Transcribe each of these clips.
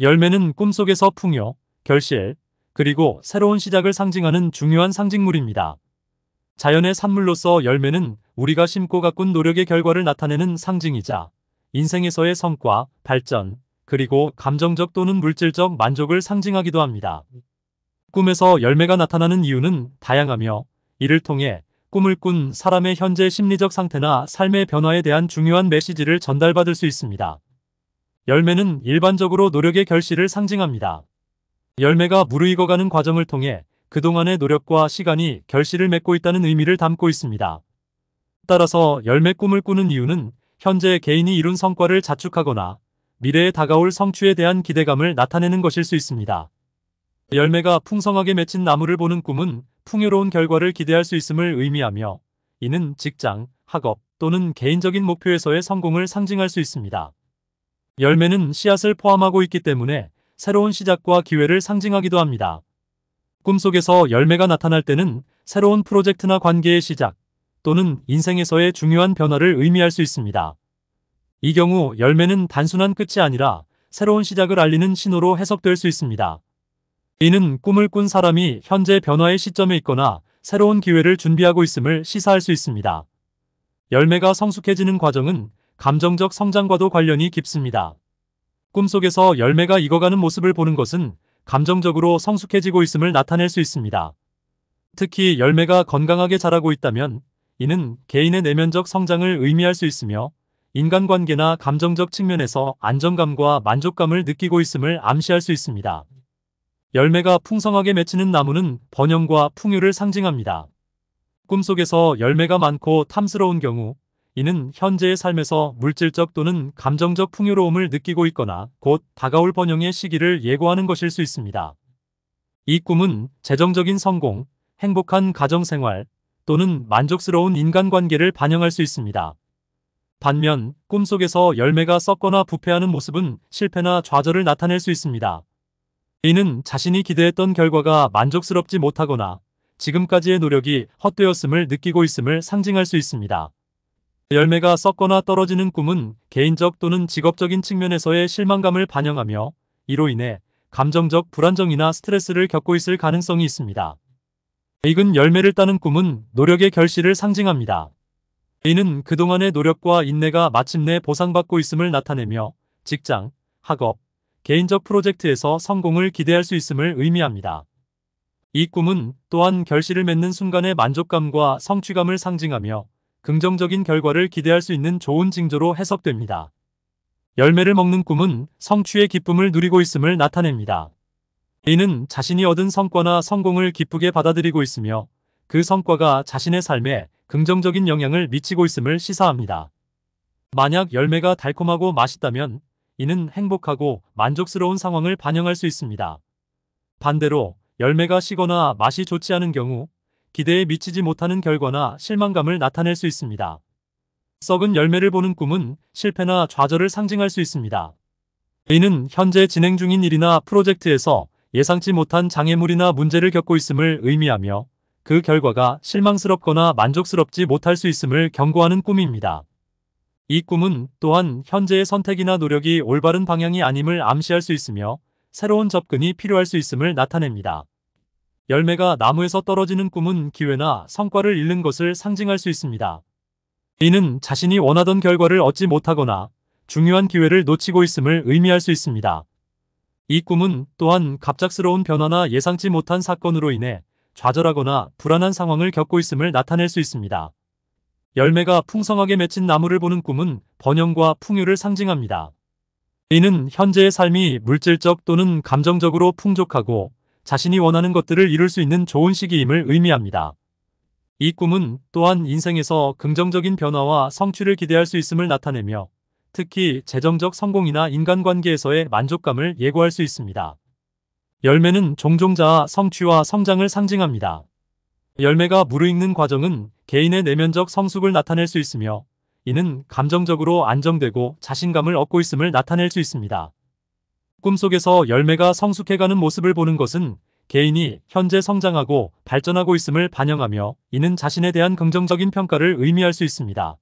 열매는 꿈속에서 풍요, 결실, 그리고 새로운 시작을 상징하는 중요한 상징물입니다. 자연의 산물로서 열매는 우리가 심고 가꾼 노력의 결과를 나타내는 상징이자 인생에서의 성과, 발전, 그리고 감정적 또는 물질적 만족을 상징하기도 합니다. 꿈에서 열매가 나타나는 이유는 다양하며 이를 통해 꿈을 꾼 사람의 현재 심리적 상태나 삶의 변화에 대한 중요한 메시지를 전달받을 수 있습니다. 열매는 일반적으로 노력의 결실을 상징합니다. 열매가 무르익어가는 과정을 통해 그동안의 노력과 시간이 결실을 맺고 있다는 의미를 담고 있습니다. 따라서 열매 꿈을 꾸는 이유는 현재 개인이 이룬 성과를 자축하거나 미래에 다가올 성취에 대한 기대감을 나타내는 것일 수 있습니다. 열매가 풍성하게 맺힌 나무를 보는 꿈은 풍요로운 결과를 기대할 수 있음을 의미하며 이는 직장, 학업 또는 개인적인 목표에서의 성공을 상징할 수 있습니다. 열매는 씨앗을 포함하고 있기 때문에 새로운 시작과 기회를 상징하기도 합니다. 꿈속에서 열매가 나타날 때는 새로운 프로젝트나 관계의 시작 또는 인생에서의 중요한 변화를 의미할 수 있습니다. 이 경우 열매는 단순한 끝이 아니라 새로운 시작을 알리는 신호로 해석될 수 있습니다. 이는 꿈을 꾼 사람이 현재 변화의 시점에 있거나 새로운 기회를 준비하고 있음을 시사할 수 있습니다. 열매가 성숙해지는 과정은 감정적 성장과도 관련이 깊습니다. 꿈속에서 열매가 익어가는 모습을 보는 것은 감정적으로 성숙해지고 있음을 나타낼 수 있습니다. 특히 열매가 건강하게 자라고 있다면 이는 개인의 내면적 성장을 의미할 수 있으며 인간관계나 감정적 측면에서 안정감과 만족감을 느끼고 있음을 암시할 수 있습니다. 열매가 풍성하게 맺히는 나무는 번영과 풍요를 상징합니다. 꿈속에서 열매가 많고 탐스러운 경우 이는 현재의 삶에서 물질적 또는 감정적 풍요로움을 느끼고 있거나 곧 다가올 번영의 시기를 예고하는 것일 수 있습니다. 이 꿈은 재정적인 성공, 행복한 가정생활 또는 만족스러운 인간관계를 반영할 수 있습니다. 반면 꿈속에서 열매가 썩거나 부패하는 모습은 실패나 좌절을 나타낼 수 있습니다. 이는 자신이 기대했던 결과가 만족스럽지 못하거나 지금까지의 노력이 헛되었음을 느끼고 있음을 상징할 수 있습니다. 열매가 썩거나 떨어지는 꿈은 개인적 또는 직업적인 측면에서의 실망감을 반영하며 이로 인해 감정적 불안정이나 스트레스를 겪고 있을 가능성이 있습니다. 익은 열매를 따는 꿈은 노력의 결실을 상징합니다. 이는 그동안의 노력과 인내가 마침내 보상받고 있음을 나타내며 직장, 학업, 개인적 프로젝트에서 성공을 기대할 수 있음을 의미합니다. 이 꿈은 또한 결실을 맺는 순간의 만족감과 성취감을 상징하며 긍정적인 결과를 기대할 수 있는 좋은 징조로 해석됩니다. 열매를 먹는 꿈은 성취의 기쁨을 누리고 있음을 나타냅니다. 이는 자신이 얻은 성과나 성공을 기쁘게 받아들이고 있으며 그 성과가 자신의 삶에 긍정적인 영향을 미치고 있음을 시사합니다. 만약 열매가 달콤하고 맛있다면 이는 행복하고 만족스러운 상황을 반영할 수 있습니다. 반대로 열매가 시거나 맛이 좋지 않은 경우 기대에 미치지 못하는 결과나 실망감을 나타낼 수 있습니다. 썩은 열매를 보는 꿈은 실패나 좌절을 상징할 수 있습니다. A는 현재 진행 중인 일이나 프로젝트에서 예상치 못한 장애물이나 문제를 겪고 있음을 의미하며 그 결과가 실망스럽거나 만족스럽지 못할 수 있음을 경고하는 꿈입니다. 이 꿈은 또한 현재의 선택이나 노력이 올바른 방향이 아님을 암시할 수 있으며 새로운 접근이 필요할 수 있음을 나타냅니다. 열매가 나무에서 떨어지는 꿈은 기회나 성과를 잃는 것을 상징할 수 있습니다. 이는 자신이 원하던 결과를 얻지 못하거나 중요한 기회를 놓치고 있음을 의미할 수 있습니다. 이 꿈은 또한 갑작스러운 변화나 예상치 못한 사건으로 인해 좌절하거나 불안한 상황을 겪고 있음을 나타낼 수 있습니다. 열매가 풍성하게 맺힌 나무를 보는 꿈은 번영과 풍요를 상징합니다. 이는 현재의 삶이 물질적 또는 감정적으로 풍족하고 자신이 원하는 것들을 이룰 수 있는 좋은 시기임을 의미합니다. 이 꿈은 또한 인생에서 긍정적인 변화와 성취를 기대할 수 있음을 나타내며 특히 재정적 성공이나 인간관계에서의 만족감을 예고할 수 있습니다. 열매는 종종 자아 성취와 성장을 상징합니다. 열매가 무르익는 과정은 개인의 내면적 성숙을 나타낼 수 있으며 이는 감정적으로 안정되고 자신감을 얻고 있음을 나타낼 수 있습니다. 꿈속에서 열매가 성숙해가는 모습을 보는 것은 개인이 현재 성장하고 발전하고 있음을 반영하며 이는 자신에 대한 긍정적인 평가를 의미할 수 있습니다.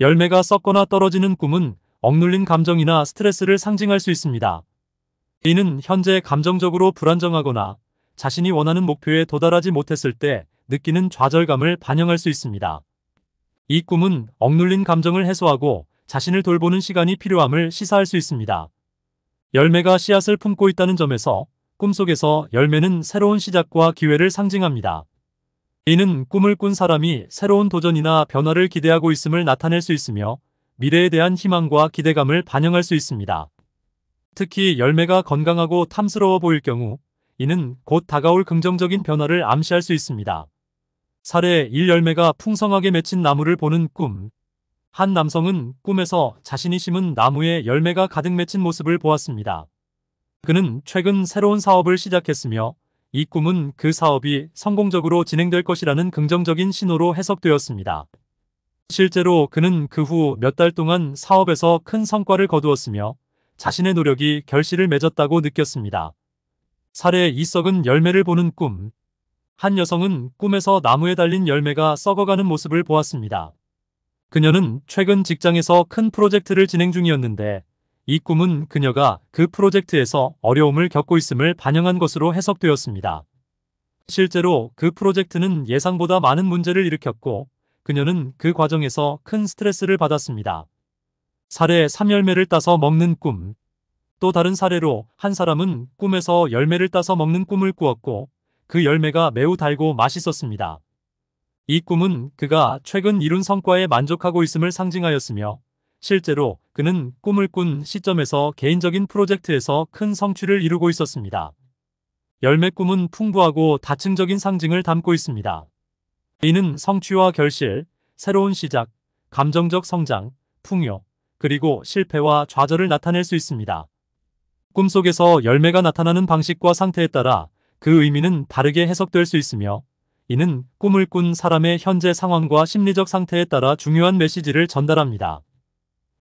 열매가 썩거나 떨어지는 꿈은 억눌린 감정이나 스트레스를 상징할 수 있습니다. 이는 현재 감정적으로 불안정하거나 자신이 원하는 목표에 도달하지 못했을 때 느끼는 좌절감을 반영할 수 있습니다. 이 꿈은 억눌린 감정을 해소하고 자신을 돌보는 시간이 필요함을 시사할 수 있습니다. 열매가 씨앗을 품고 있다는 점에서 꿈속에서 열매는 새로운 시작과 기회를 상징합니다. 이는 꿈을 꾼 사람이 새로운 도전이나 변화를 기대하고 있음을 나타낼 수 있으며 미래에 대한 희망과 기대감을 반영할 수 있습니다. 특히 열매가 건강하고 탐스러워 보일 경우 이는 곧 다가올 긍정적인 변화를 암시할 수 있습니다. 사례 1열매가 풍성하게 맺힌 나무를 보는 꿈한 남성은 꿈에서 자신이 심은 나무에 열매가 가득 맺힌 모습을 보았습니다. 그는 최근 새로운 사업을 시작했으며 이 꿈은 그 사업이 성공적으로 진행될 것이라는 긍정적인 신호로 해석되었습니다. 실제로 그는 그 후 몇 달 동안 사업에서 큰 성과를 거두었으며 자신의 노력이 결실을 맺었다고 느꼈습니다. 사례 이석은 열매를 보는 꿈. 한 여성은 꿈에서 나무에 달린 열매가 썩어가는 모습을 보았습니다. 그녀는 최근 직장에서 큰 프로젝트를 진행 중이었는데 이 꿈은 그녀가 그 프로젝트에서 어려움을 겪고 있음을 반영한 것으로 해석되었습니다. 실제로 그 프로젝트는 예상보다 많은 문제를 일으켰고 그녀는 그 과정에서 큰 스트레스를 받았습니다. 사례 3열매를 따서 먹는 꿈또 다른 사례로 한 사람은 꿈에서 열매를 따서 먹는 꿈을 꾸었고 그 열매가 매우 달고 맛있었습니다. 이 꿈은 그가 최근 이룬 성과에 만족하고 있음을 상징하였으며 실제로 그는 꿈을 꾼 시점에서 개인적인 프로젝트에서 큰 성취를 이루고 있었습니다. 열매 꿈은 풍부하고 다층적인 상징을 담고 있습니다. 이는 성취와 결실, 새로운 시작, 감정적 성장, 풍요, 그리고 실패와 좌절을 나타낼 수 있습니다. 꿈속에서 열매가 나타나는 방식과 상태에 따라 그 의미는 다르게 해석될 수 있으며 이는 꿈을 꾼 사람의 현재 상황과 심리적 상태에 따라 중요한 메시지를 전달합니다.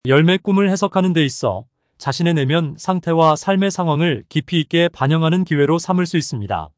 열매 꿈을 해석하는 데 있어 자신의 내면 상태와 삶의 상황을 깊이 있게 반영하는 기회로 삼을 수 있습니다.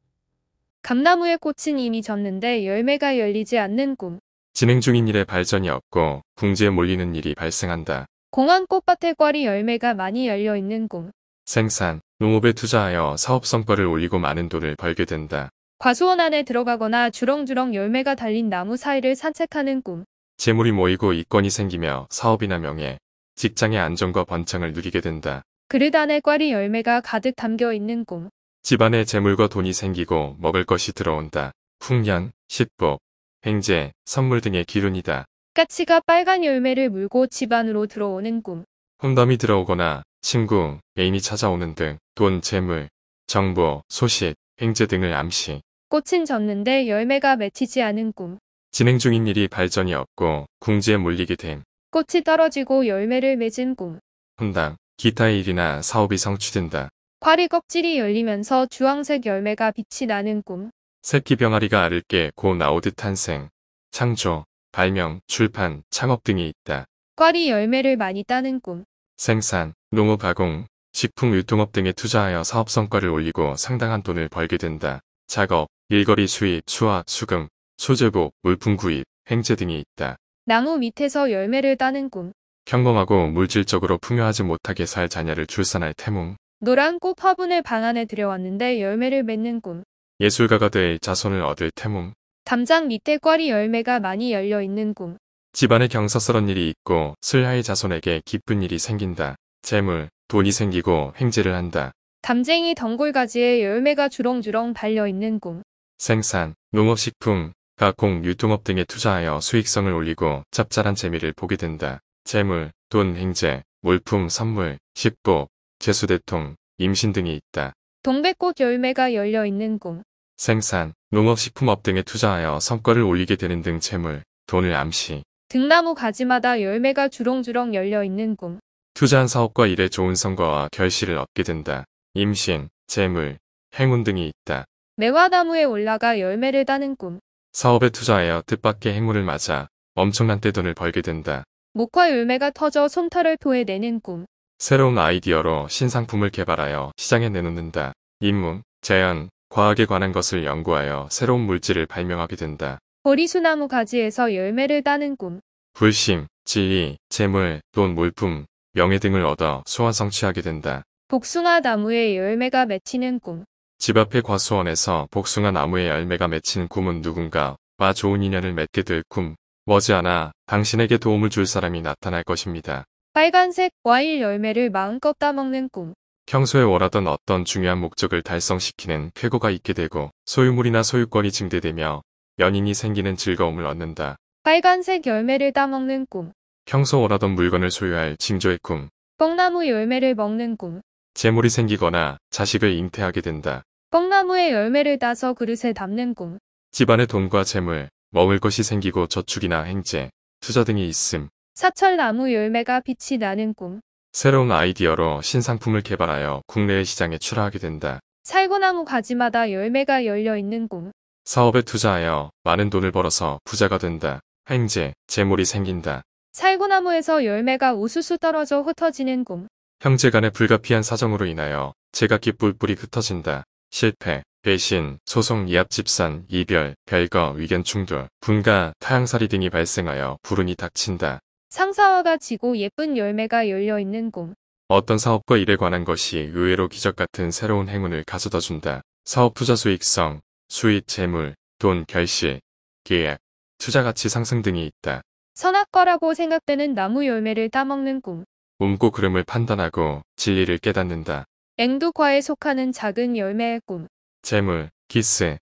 감나무의 꽃은 이미 졌는데 열매가 열리지 않는 꿈. 진행 중인 일에 발전이 없고 궁지에 몰리는 일이 발생한다. 공항 꽃밭의 꽈리 열매가 많이 열려 있는 꿈. 생산, 농업에 투자하여 사업 성과를 올리고 많은 돈을 벌게 된다. 과수원 안에 들어가거나 주렁주렁 열매가 달린 나무 사이를 산책하는 꿈. 재물이 모이고 이권이 생기며 사업이나 명예, 직장의 안정과 번창을 누리게 된다. 그릇 안에 꽈리 열매가 가득 담겨 있는 꿈. 집안에 재물과 돈이 생기고 먹을 것이 들어온다. 풍년, 식복, 횡재, 선물 등의 기운이다 까치가 빨간 열매를 물고 집안으로 들어오는 꿈. 혼담이 들어오거나 친구, 애인이 찾아오는 등 돈, 재물, 정보, 소식, 횡재 등을 암시. 꽃은 졌는데 열매가 맺히지 않은 꿈. 진행 중인 일이 발전이 없고 궁지에 몰리게 된. 꽃이 떨어지고 열매를 맺은 꿈. 혼당, 기타의 일이나 사업이 성취된다. 과리 껍질이 열리면서 주황색 열매가 빛이 나는 꿈. 새끼 병아리가 알을 게고 나오듯 탄생, 창조, 발명, 출판, 창업 등이 있다. 과리 열매를 많이 따는 꿈. 생산, 농업 가공, 식품 유통업 등에 투자하여 사업 성과를 올리고 상당한 돈을 벌게 된다. 작업, 일거리 수입, 수화, 수금, 소재보, 물품 구입, 행제 등이 있다. 나무 밑에서 열매를 따는 꿈. 평범하고 물질적으로 풍요하지 못하게 살 자녀를 출산할 태몽. 노란 꽃 화분을 방 안에 들여왔는데 열매를 맺는 꿈. 예술가가 될 자손을 얻을 태몽. 담장 밑에 꽈리 열매가 많이 열려있는 꿈. 집안에 경사스런 일이 있고 슬하의 자손에게 기쁜 일이 생긴다. 재물, 돈이 생기고 행제를 한다. 담쟁이 덩굴가지에 열매가 주렁주렁 달려있는 꿈. 생산, 농업식품, 가공, 유통업 등에 투자하여 수익성을 올리고 짭짤한 재미를 보게 된다. 재물, 돈, 행제, 물품, 선물, 식보 제수대통, 임신 등이 있다. 동백꽃 열매가 열려있는 꿈. 생산, 농업식품업 등에 투자하여 성과를 올리게 되는 등 재물, 돈을 암시. 등나무 가지마다 열매가 주렁주렁 열려있는 꿈. 투자한 사업과 일에 좋은 성과와 결실을 얻게 된다. 임신, 재물, 행운 등이 있다. 매화나무에 올라가 열매를 따는 꿈. 사업에 투자하여 뜻밖의 행운을 맞아 엄청난 떼돈을 벌게 된다. 목화 열매가 터져 솜털을 토해내는 꿈. 새로운 아이디어로 신상품을 개발하여 시장에 내놓는다. 인문, 자연, 과학에 관한 것을 연구하여 새로운 물질을 발명하게 된다. 보리수나무 가지에서 열매를 따는 꿈. 불심, 지위, 재물, 돈, 물품, 명예 등을 얻어 소환 성취하게 된다. 복숭아 나무에 열매가 맺히는 꿈. 집 앞의 과수원에서 복숭아 나무의 열매가 맺힌 꿈은 누군가와 좋은 인연을 맺게 될 꿈, 머지않아 당신에게 도움을 줄 사람이 나타날 것입니다. 빨간색 과일 열매를 마음껏 따먹는 꿈. 평소에 원하던 어떤 중요한 목적을 달성시키는 쾌거가 있게 되고 소유물이나 소유권이 증대되며 연인이 생기는 즐거움을 얻는다. 빨간색 열매를 따먹는 꿈. 평소 원하던 물건을 소유할 징조의 꿈. 뽕나무 열매를 먹는 꿈. 재물이 생기거나 자식을 잉태하게 된다. 껌나무에 열매를 따서 그릇에 담는 꿈. 집안에 돈과 재물, 먹을 것이 생기고 저축이나 행제, 투자 등이 있음. 사철나무 열매가 빛이 나는 꿈. 새로운 아이디어로 신상품을 개발하여 국내의 시장에 출하하게 된다. 살구나무 가지마다 열매가 열려 있는 꿈. 사업에 투자하여 많은 돈을 벌어서 부자가 된다. 행제, 재물이 생긴다. 살구나무에서 열매가 우수수 떨어져 흩어지는 꿈. 형제 간의 불가피한 사정으로 인하여 제각기 뿔뿔이 흩어진다. 실패, 배신, 소송 이합 집산, 이별, 별거, 의견 충돌, 분가, 타향살이 등이 발생하여 불운이 닥친다. 상사화가 지고 예쁜 열매가 열려있는 꿈. 어떤 사업과 일에 관한 것이 의외로 기적 같은 새로운 행운을 가져다 준다. 사업 투자 수익성, 수익 재물, 돈 결실, 계약, 투자 가치 상승 등이 있다. 선악과라고 생각되는 나무 열매를 따먹는 꿈. 옮고 그름을 판단하고 진리를 깨닫는다. 앵두과에 속하는 작은 열매의 꿈. 재물, 기스,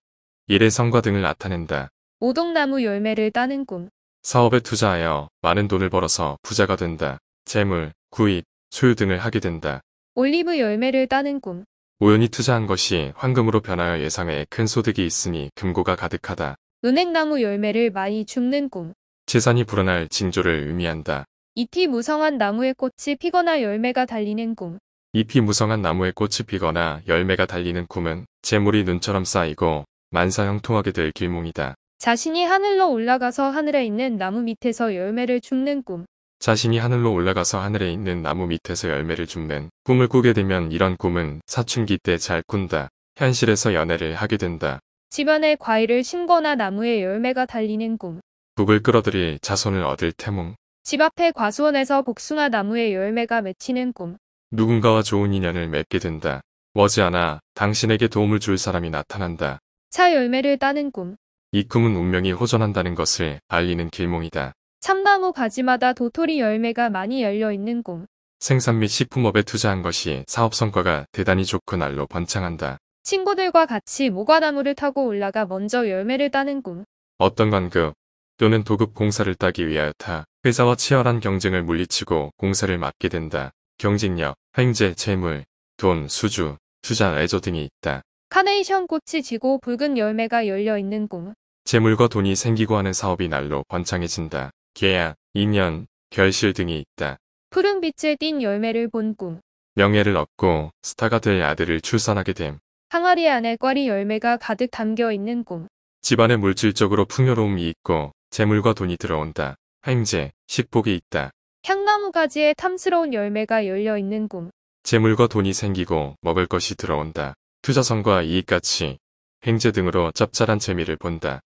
일의 성과 등을 나타낸다. 오동나무 열매를 따는 꿈. 사업에 투자하여 많은 돈을 벌어서 부자가 된다. 재물, 구입, 소유 등을 하게 된다. 올리브 열매를 따는 꿈. 우연히 투자한 것이 황금으로 변하여 예상외에 큰 소득이 있으니 금고가 가득하다. 은행나무 열매를 많이 줍는 꿈. 재산이 불어날 징조를 의미한다. 이티 무성한 나무의 꽃이 피거나 열매가 달리는 꿈. 잎이 무성한 나무에 꽃이 피거나 열매가 달리는 꿈은 재물이 눈처럼 쌓이고 만사형통하게 될 길몽이다. 자신이 하늘로 올라가서 하늘에 있는 나무 밑에서 열매를 줍는 꿈. 자신이 하늘로 올라가서 하늘에 있는 나무 밑에서 열매를 줍는 꿈을 꾸게 되면 이런 꿈은 사춘기 때 잘 꾼다. 현실에서 연애를 하게 된다. 집안에 과일을 심거나 나무에 열매가 달리는 꿈. 북을 끌어들일 자손을 얻을 태몽. 집 앞에 과수원에서 복숭아 나무에 열매가 맺히는 꿈. 누군가와 좋은 인연을 맺게 된다. 머지않아 당신에게 도움을 줄 사람이 나타난다. 차 열매를 따는 꿈. 이 꿈은 운명이 호전한다는 것을 알리는 길몽이다. 참나무 가지마다 도토리 열매가 많이 열려있는 꿈. 생산 및 식품업에 투자한 것이 사업 성과가 대단히 좋고 날로 번창한다. 친구들과 같이 모과나무를 타고 올라가 먼저 열매를 따는 꿈. 어떤 관급 또는 도급 공사를 따기 위하여 타 회사와 치열한 경쟁을 물리치고 공사를 맡게 된다. 경쟁력, 횡재, 재물, 돈, 수주, 투자, 애조 등이 있다. 카네이션 꽃이 지고 붉은 열매가 열려있는 꿈. 재물과 돈이 생기고 하는 사업이 날로 번창해진다. 계약, 인연, 결실 등이 있다. 푸른 빛에 띤 열매를 본 꿈. 명예를 얻고 스타가 될 아들을 출산하게 됨. 항아리 안에 꽈리 열매가 가득 담겨있는 꿈. 집안에 물질적으로 풍요로움이 있고 재물과 돈이 들어온다. 횡재, 식복이 있다. 향나무 가지에 탐스러운 열매가 열려있는 꿈. 재물과 돈이 생기고 먹을 것이 들어온다. 투자성과 이익같이행재 등으로 짭짤한 재미를 본다.